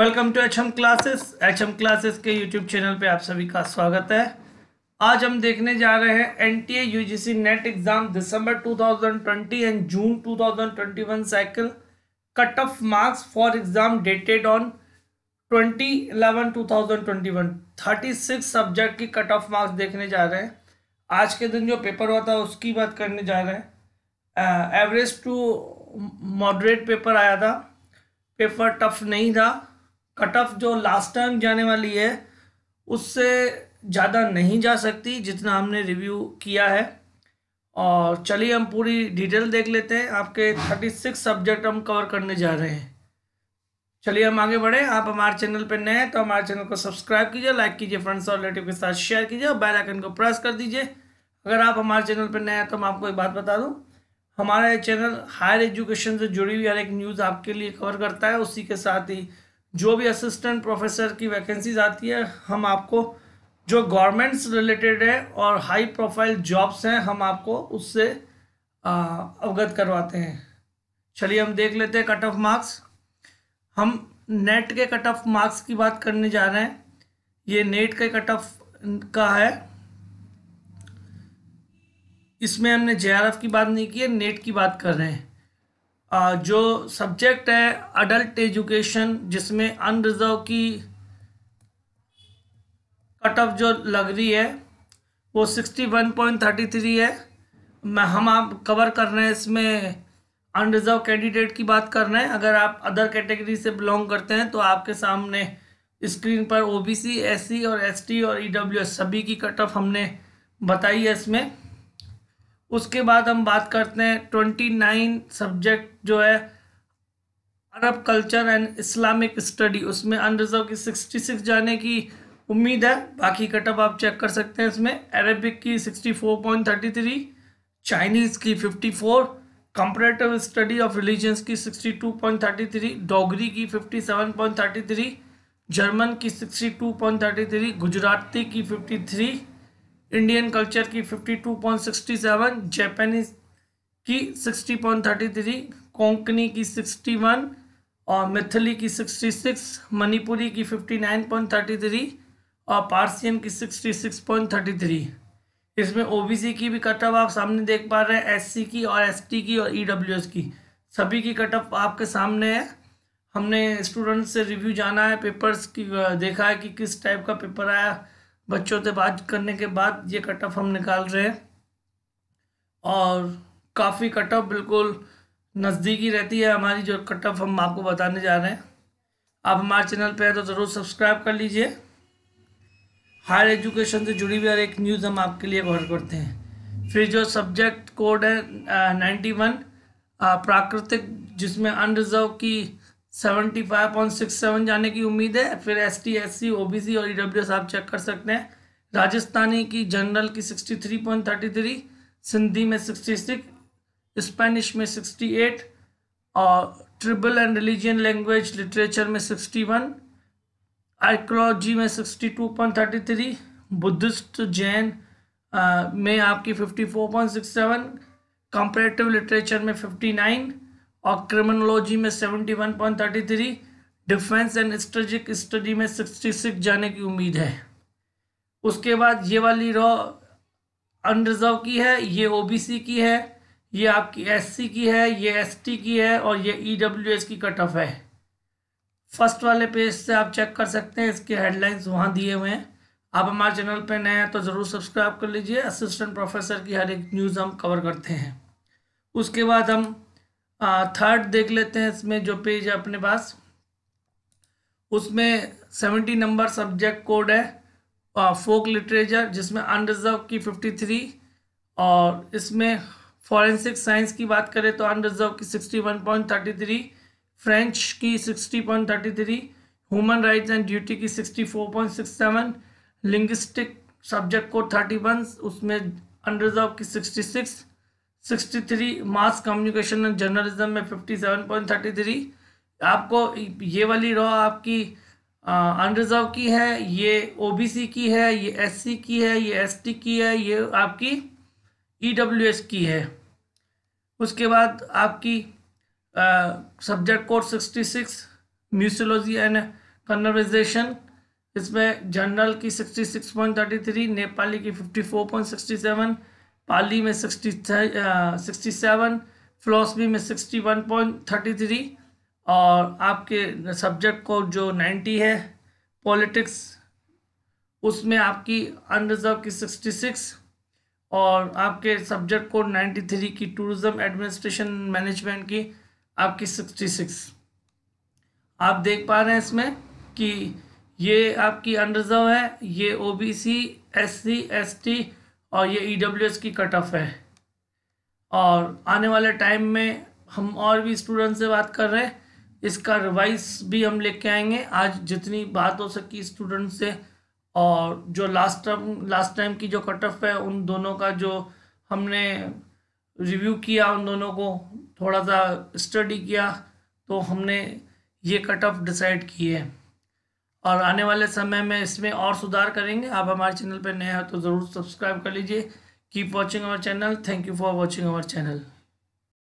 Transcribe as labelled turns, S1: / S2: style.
S1: welcome to H M classes H M classes के YouTube channel पे आप सभी का स्वागत है आज हम देखने जा रहे हैं N T A U G C NET exam December two thousand twenty and June two thousand twenty one cycle cut off marks for exam dated on twenty eleven two thousand twenty one thirty six subject की cut off marks देखने जा रहे हैं आज के दिन जो paper हुआ था उसकी बात करने जा रहे हैं एवरेज टू मॉडरेट पेपर आया था पेपर टफ नहीं था कट ऑफ जो लास्ट टाइम जाने वाली है उससे ज़्यादा नहीं जा सकती जितना हमने रिव्यू किया है और चलिए हम पूरी डिटेल देख लेते हैं आपके थर्टी सिक्स सब्जेक्ट हम कवर करने जा रहे हैं चलिए हम आगे बढ़े आप हमारे चैनल पर नए हैं तो हमारे चैनल को सब्सक्राइब कीजिए लाइक कीजिए फ्रेंड्स और रिलेटिव के साथ शेयर कीजिए और बेल आइकन को प्रेस कर दीजिए अगर आप हमारे चैनल पर नए हैं तो मैं आपको एक बात बता दूँ हमारा ये चैनल हायर एजुकेशन से जुड़ी हुई हर एक न्यूज़ आपके लिए कवर करता है उसी के साथ ही जो भी असिस्टेंट प्रोफेसर की वैकेंसीज आती है हम आपको जो गवर्नमेंट्स रिलेटेड है और हाई प्रोफाइल जॉब्स हैं हम आपको उससे अवगत करवाते हैं चलिए हम देख लेते हैं कट ऑफ मार्क्स हम नेट के कट ऑफ मार्क्स की बात करने जा रहे हैं ये नेट के कट ऑफ का है इसमें हमने जे की बात नहीं की है नेट की बात कर रहे हैं जो सब्जेक्ट है अडल्ट एजुकेशन जिसमें अनरिजर्व की कट ऑफ जो लग रही है वो sixty one point thirty three है मैं हम आप कवर कर रहे हैं इसमें अनरिजर्व कैंडिडेट की बात कर रहे हैं अगर आप अदर कैटेगरी से बिलोंग करते हैं तो आपके सामने स्क्रीन पर ओबीसी एससी और एसटी और ईडब्ल्यूएस e सभी की कट ऑफ हमने बताई है इसमें उसके बाद हम बात करते हैं ट्वेंटी नाइन सब्जेक्ट जो है Arab culture and Islamic study उसमें अनरिजर्व की सिक्सटी सिक्स जाने की उम्मीद है बाकी कटअप आप चेक कर सकते हैं इसमें अरेबिक की sixty four point thirty three Chinese की fifty four comparative study of religions की sixty two point thirty three Dogri की fifty seven point thirty three German की sixty two point thirty three Gujarati की फिफ्टी थ्री इंडियन कल्चर की 52.67 Japanese की 60.33 कोंकणी की 61 और मिथली की 66 मणिपुरी की 59.33 और पार्सियन की 66.33 इसमें ओबीसी की भी कट ऑफ आप सामने देख पा रहे हैं एससी की और एसटी की और ईडब्ल्यूएस e की सभी की कट ऑफ आपके सामने है हमने स्टूडेंट्स से रिव्यू जाना है पेपर्स की देखा है कि किस टाइप का पेपर आया बच्चों से बात करने के बाद ये कट ऑफ हम निकाल रहे हैं और काफ़ी कट ऑफ बिल्कुल नज़दीकी रहती है हमारी जो कट ऑफ हम आपको बताने जा रहे हैं आप हमारे चैनल पर हैं तो ज़रूर सब्सक्राइब कर लीजिए हायर एजुकेशन से जुड़ी हुई हर एक न्यूज़ हम आपके लिए कवर करते हैं फिर जो सब्जेक्ट कोड है नाइन्टी uh, वन uh, प्राकृतिक जिसमें अनरिजर्व की seventy five point six seven जाने की उम्मीद है फिर S T S C O B C और ई डब्ल्यू एस आप चेक कर सकते हैं राजस्थानी की जनरल की sixty three point thirty three Sindhi में सिक्सटी सिक्स स्पेनिश में सिक्सटी एट और tribal and religion language literature में सिक्सटी वन आर्कोलॉजी में sixty two point thirty three Buddhist Jain में आपकी fifty four point six seven comparative literature में fifty nine और criminology में 71.33 डिफेंस एंड स्ट्रेटिक स्टडी में 66 जाने की उम्मीद है उसके बाद ये वाली रॉ अनरिजर्व की है ये ओबीसी की है ये आपकी एससी की है ये एसटी की है और ये ईडब्ल्यूएस e की कट ऑफ है फर्स्ट वाले पेज से आप चेक कर सकते हैं इसके हेडलाइंस वहाँ दिए हुए हैं आप हमारे चैनल पर नए हैं तो ज़रूर सब्सक्राइब कर लीजिए असिस्टेंट प्रोफेसर की हर एक न्यूज़ हम कवर करते हैं उसके बाद हम थर्ड हाँ, देख लेते हैं इसमें जो पेज है अपने पास उसमें सेवेंटी नंबर सब्जेक्ट कोड है फोक लिटरेचर जिसमें अनरिजर्व की फिफ्टी थ्री और इसमें फॉरेंसिक साइंस की बात करें तो अनरिजर्व की sixty one point thirty three French की sixty point thirty three human rights and duty की sixty four point six seven linguistic subject code thirty one उसमें अनरिजर्व की sixty six 63 mass communication and journalism में 57.33 आपको ये वाली raw आपकी unreserved की है ये ओबीसी की है ये एससी की है ये एसटी की है ये आपकी ईडब्ल्यूएस e की है उसके बाद आपकी subject code 66 museology and conversation इसमें जनरल की 66.33 नेपाली की 54.67 पाली में सिक्सटी सिक्सटी सेवन फिलोसफी में sixty one point thirty three और आपके सब्जेक्ट को जो नाइन्टी है पॉलिटिक्स उसमें आपकी अनरिजर्व की सिक्सटी सिक्स और आपके सब्जेक्ट को नाइन्टी थ्री की टूरिज़म एडमिनिस्ट्रेशन मैनेजमेंट की आपकी सिक्सटी सिक्स आप देख पा रहे हैं इसमें कि ये आपकी अनरिजर्व है ये ओबीसी एससी एसटी और ये ई e की कट ऑफ है और आने वाले टाइम में हम और भी स्टूडेंट से बात कर रहे हैं इसका रिवाइज भी हम लेके आएंगे आज जितनी बात हो सकी स्टूडेंट से और जो लास्ट टर्म लास्ट टाइम की जो कट ऑफ है उन दोनों का जो हमने रिव्यू किया उन दोनों को थोड़ा सा स्टडी किया तो हमने ये कट ऑफ डिसाइड की है और आने वाले समय में इसमें और सुधार करेंगे आप हमारे चैनल पर नए हैं तो ज़रूर सब्सक्राइब कर लीजिए keep watching our channel thank you for watching our channel